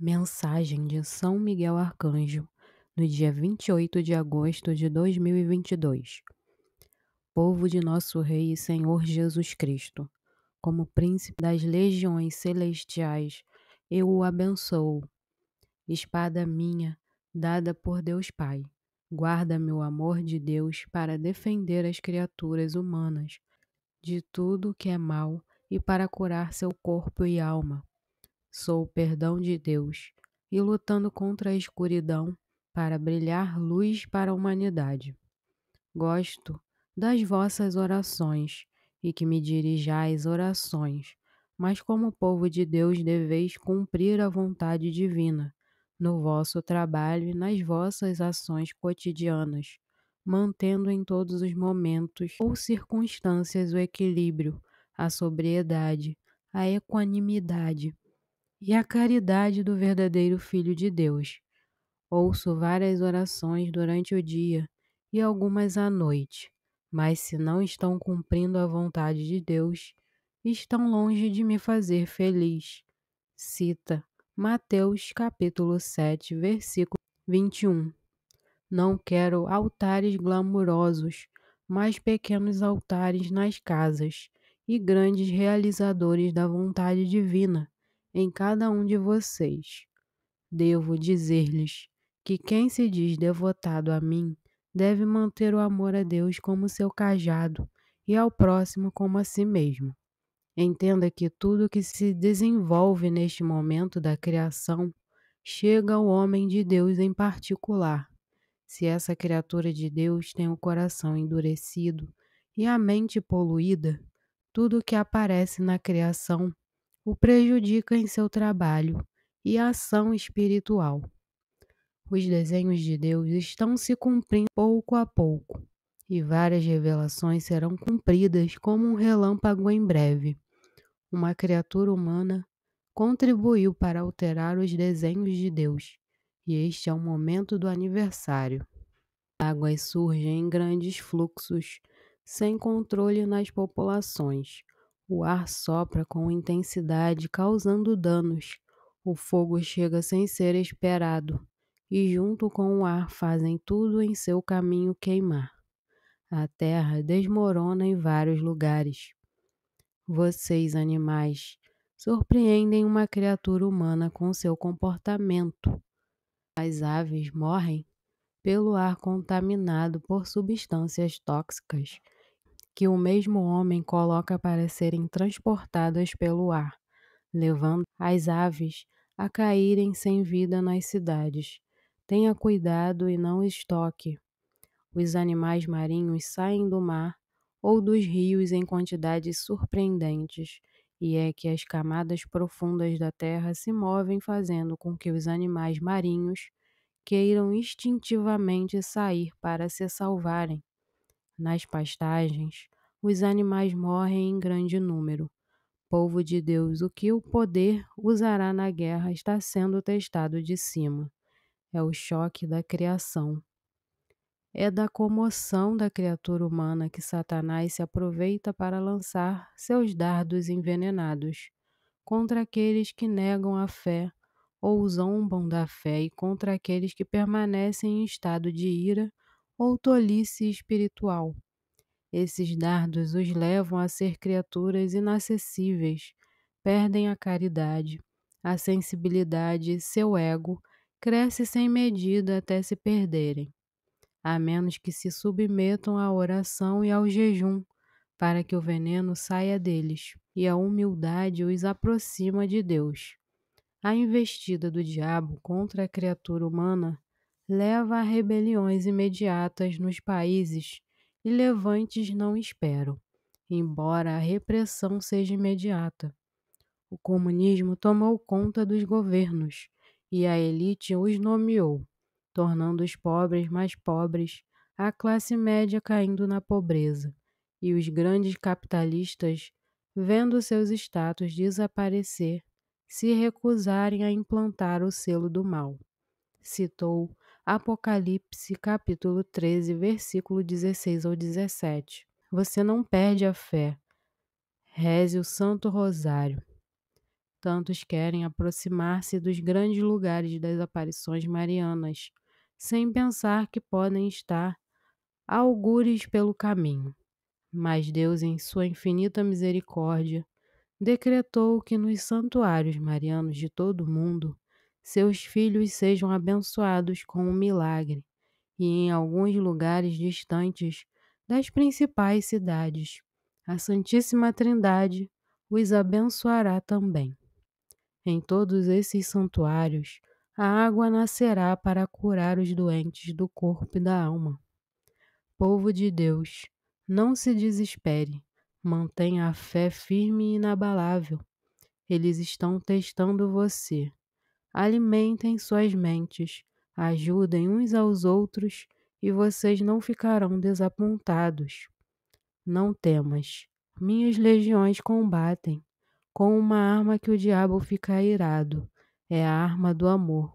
Mensagem de São Miguel Arcanjo, no dia 28 de agosto de 2022. Povo de nosso Rei e Senhor Jesus Cristo, como príncipe das legiões celestiais, eu o abençoo. Espada minha, dada por Deus Pai, guarda meu amor de Deus para defender as criaturas humanas de tudo que é mal e para curar seu corpo e alma sou o perdão de Deus e lutando contra a escuridão para brilhar luz para a humanidade. Gosto das vossas orações e que me dirijais orações, mas como povo de Deus deveis cumprir a vontade divina no vosso trabalho e nas vossas ações cotidianas, mantendo em todos os momentos ou circunstâncias o equilíbrio, a sobriedade, a equanimidade e a caridade do verdadeiro Filho de Deus. Ouço várias orações durante o dia e algumas à noite, mas se não estão cumprindo a vontade de Deus, estão longe de me fazer feliz. Cita Mateus capítulo 7, versículo 21. Não quero altares glamurosos, mas pequenos altares nas casas e grandes realizadores da vontade divina em cada um de vocês. Devo dizer-lhes que quem se diz devotado a mim deve manter o amor a Deus como seu cajado e ao próximo como a si mesmo. Entenda que tudo que se desenvolve neste momento da criação chega ao homem de Deus em particular. Se essa criatura de Deus tem o coração endurecido e a mente poluída, tudo o que aparece na criação o prejudica em seu trabalho e ação espiritual. Os desenhos de Deus estão se cumprindo pouco a pouco, e várias revelações serão cumpridas como um relâmpago em breve. Uma criatura humana contribuiu para alterar os desenhos de Deus, e este é o momento do aniversário. Águas surgem em grandes fluxos, sem controle nas populações. O ar sopra com intensidade, causando danos. O fogo chega sem ser esperado, e junto com o ar fazem tudo em seu caminho queimar. A terra desmorona em vários lugares. Vocês, animais, surpreendem uma criatura humana com seu comportamento. As aves morrem pelo ar contaminado por substâncias tóxicas que o mesmo homem coloca para serem transportadas pelo ar, levando as aves a caírem sem vida nas cidades. Tenha cuidado e não estoque. Os animais marinhos saem do mar ou dos rios em quantidades surpreendentes, e é que as camadas profundas da terra se movem, fazendo com que os animais marinhos queiram instintivamente sair para se salvarem nas pastagens, os animais morrem em grande número. Povo de Deus, o que o poder usará na guerra está sendo testado de cima. É o choque da criação. É da comoção da criatura humana que Satanás se aproveita para lançar seus dardos envenenados contra aqueles que negam a fé ou zombam da fé e contra aqueles que permanecem em estado de ira ou tolice espiritual. Esses dardos os levam a ser criaturas inacessíveis, perdem a caridade, a sensibilidade, seu ego, cresce sem medida até se perderem, a menos que se submetam à oração e ao jejum, para que o veneno saia deles, e a humildade os aproxima de Deus. A investida do diabo contra a criatura humana leva a rebeliões imediatas nos países e levantes não espero, embora a repressão seja imediata. O comunismo tomou conta dos governos e a elite os nomeou, tornando os pobres mais pobres, a classe média caindo na pobreza e os grandes capitalistas vendo seus status desaparecer, se recusarem a implantar o selo do mal. Citou Apocalipse capítulo 13, versículo 16 ao 17. Você não perde a fé. Reze o Santo Rosário. Tantos querem aproximar-se dos grandes lugares das aparições marianas, sem pensar que podem estar algures pelo caminho. Mas Deus, em sua infinita misericórdia, decretou que nos santuários marianos de todo o mundo seus filhos sejam abençoados com um milagre, e em alguns lugares distantes das principais cidades, a Santíssima Trindade os abençoará também. Em todos esses santuários, a água nascerá para curar os doentes do corpo e da alma. Povo de Deus, não se desespere, mantenha a fé firme e inabalável. Eles estão testando você alimentem suas mentes, ajudem uns aos outros e vocês não ficarão desapontados. Não temas, minhas legiões combatem com uma arma que o diabo fica irado, é a arma do amor.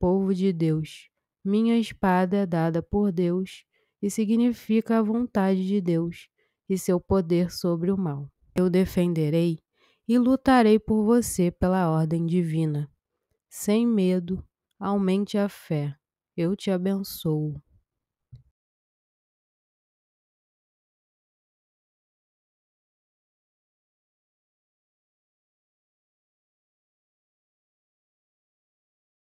Povo de Deus, minha espada é dada por Deus e significa a vontade de Deus e seu poder sobre o mal. Eu defenderei e lutarei por você pela ordem divina sem medo, aumente a fé. Eu te abençoo.